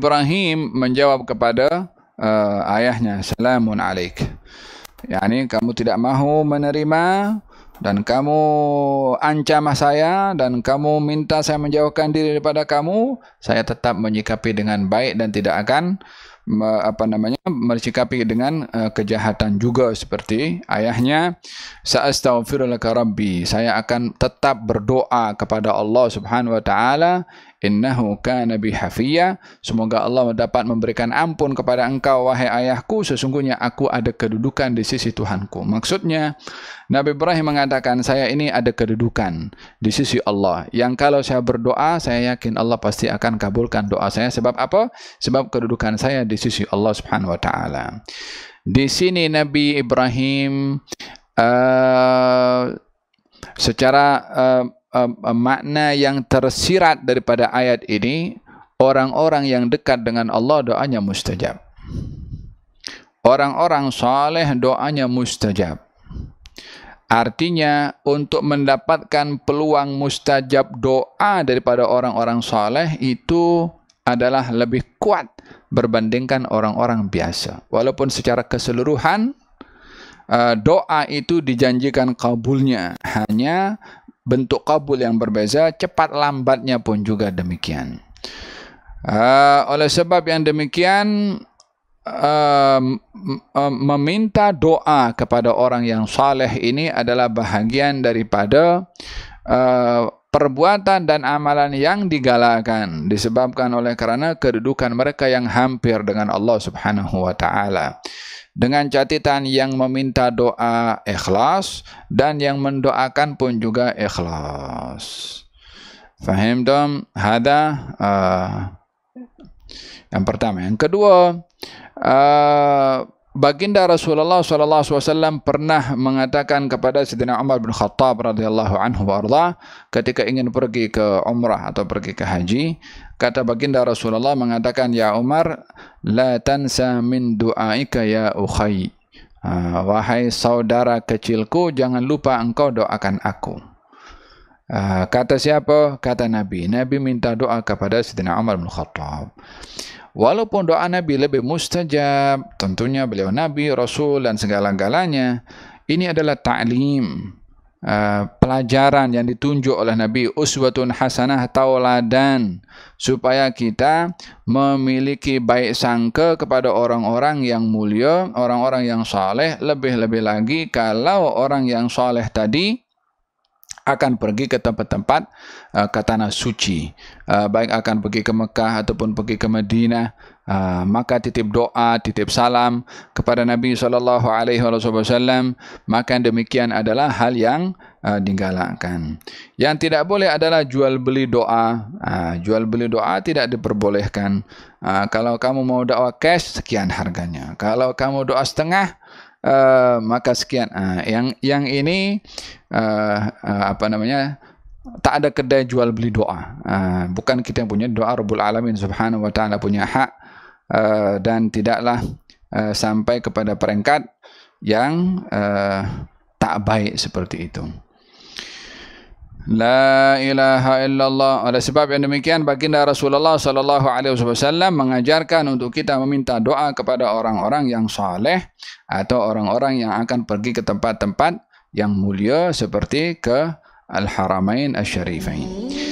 Ibrahim menjawab kepada uh, ayahnya, Salamun alaik. Yani kamu tidak mahu menerima dan kamu ancam saya dan kamu minta saya menjauhkan diri daripada kamu, saya tetap menyikapi dengan baik dan tidak akan apa namanya mencikapi dengan uh, kejahatan juga seperti ayahnya saastaghfiruka rabbi saya akan tetap berdoa kepada Allah Subhanahu wa taala innahu kana bihafiyya semoga Allah dapat memberikan ampun kepada engkau wahai ayahku sesungguhnya aku ada kedudukan di sisi Tuhanku maksudnya Nabi Ibrahim mengatakan saya ini ada kedudukan di sisi Allah yang kalau saya berdoa saya yakin Allah pasti akan kabulkan doa saya sebab apa sebab kedudukan saya di sisi Allah Subhanahu wa taala di sini Nabi Ibrahim uh, secara uh, uh, makna yang tersirat daripada ayat ini orang-orang yang dekat dengan Allah doanya mustajab orang-orang saleh doanya mustajab Artinya untuk mendapatkan peluang mustajab doa daripada orang-orang saleh itu adalah lebih kuat berbandingkan orang-orang biasa. Walaupun secara keseluruhan uh, doa itu dijanjikan kabulnya, hanya bentuk kabul yang berbeza, cepat lambatnya pun juga demikian. Uh, oleh sebab yang demikian, uh, meminta doa kepada orang yang saleh ini adalah bahagian daripada ah, perbuatan dan amalan yang digalakkan disebabkan oleh karena kedudukan mereka yang hampir dengan Allah Subhanahu wa taala dengan catatan yang meminta doa ikhlas dan yang mendoakan pun juga ikhlas faham dong hada uh, yang pertama yang kedua uh, baginda Rasulullah SAW pernah mengatakan kepada Saidina Umar bin Khattab radhiyallahu anhu warda ketika ingin pergi ke umrah atau pergi ke haji kata baginda Rasulullah mengatakan ya Umar la tansa min du'aika ya ukhai ha, wahai saudara kecilku jangan lupa engkau doakan aku ha, kata siapa kata nabi nabi minta doa kepada Saidina Umar bin Khattab Walaupun doa Nabi lebih mustajab, tentunya beliau Nabi, Rasul dan segala-galanya, ini adalah ta'lim, uh, pelajaran yang ditunjuk oleh Nabi, uswatun hasanah tauladan, supaya kita memiliki baik sangka kepada orang-orang yang mulia, orang-orang yang saleh, lebih-lebih lagi kalau orang yang saleh tadi akan pergi ke tempat-tempat uh, ke tanah suci uh, baik akan pergi ke Mekah ataupun pergi ke Madinah uh, maka titip doa titip salam kepada Nabi saw. maka demikian adalah hal yang uh, digalakkan yang tidak boleh adalah jual beli doa uh, jual beli doa tidak diperbolehkan uh, kalau kamu mau doa cash sekian harganya kalau kamu doa setengah Eh, maka sekian. Uh, yang yang ini uh, uh, apa namanya? Tak ada kedai jual beli doa. Uh, bukan kita yang punya doa Rabbul Alamin Subhanahu wa taala punya hak uh, dan tidaklah uh, sampai kepada peringkat yang uh, tak baik seperti itu. La ilaha illallah. Oleh sebab yang demikian baginda Rasulullah sallallahu alaihi wasallam mengajarkan untuk kita meminta doa kepada orang-orang yang saleh atau orang-orang yang akan pergi ke tempat-tempat yang mulia seperti ke Al-Haramain Asy-Syarifain. Al